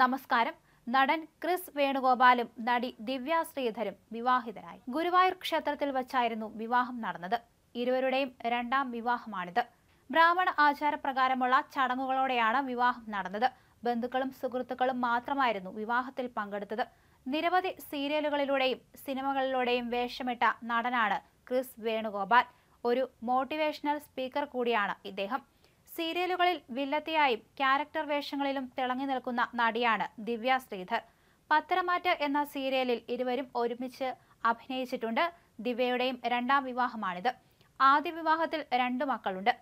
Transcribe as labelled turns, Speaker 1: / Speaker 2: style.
Speaker 1: നമസ്കാരം നടൻ ക്രിസ് വേണുഗോപാലും നടി ദിവ്യ ശ്രീധരും വിവാഹിതരായി ഗുരുവായൂർ ക്ഷേത്രത്തിൽ വച്ചായിരുന്നു വിവാഹം നടന്നത് ഇരുവരുടെയും രണ്ടാം വിവാഹമാണിത് ബ്രാഹ്മണ ആചാരപ്രകാരമുള്ള ചടങ്ങുകളോടെയാണ് വിവാഹം നടന്നത് ബന്ധുക്കളും സുഹൃത്തുക്കളും മാത്രമായിരുന്നു വിവാഹത്തിൽ പങ്കെടുത്തത് നിരവധി സീരിയലുകളിലൂടെയും സിനിമകളിലൂടെയും വേഷമിട്ട നടനാണ് ക്രിസ് വേണുഗോപാൽ ഒരു മോട്ടിവേഷണൽ സ്പീക്കർ കൂടിയാണ് ഇദ്ദേഹം സീരിയലുകളിൽ വില്ലത്തിയായും ക്യാരക്ടർ വേഷങ്ങളിലും തിളങ്ങി നിൽക്കുന്ന നടിയാണ് ദിവ്യ ശ്രീധർ പത്തരമാറ്റ് എന്ന സീരിയലിൽ ഇരുവരും ഒരുമിച്ച് അഭിനയിച്ചിട്ടുണ്ട് ദിവ്യയുടെയും രണ്ടാം വിവാഹമാണിത് ആദ്യ വിവാഹത്തിൽ രണ്ടു മക്കളുണ്ട്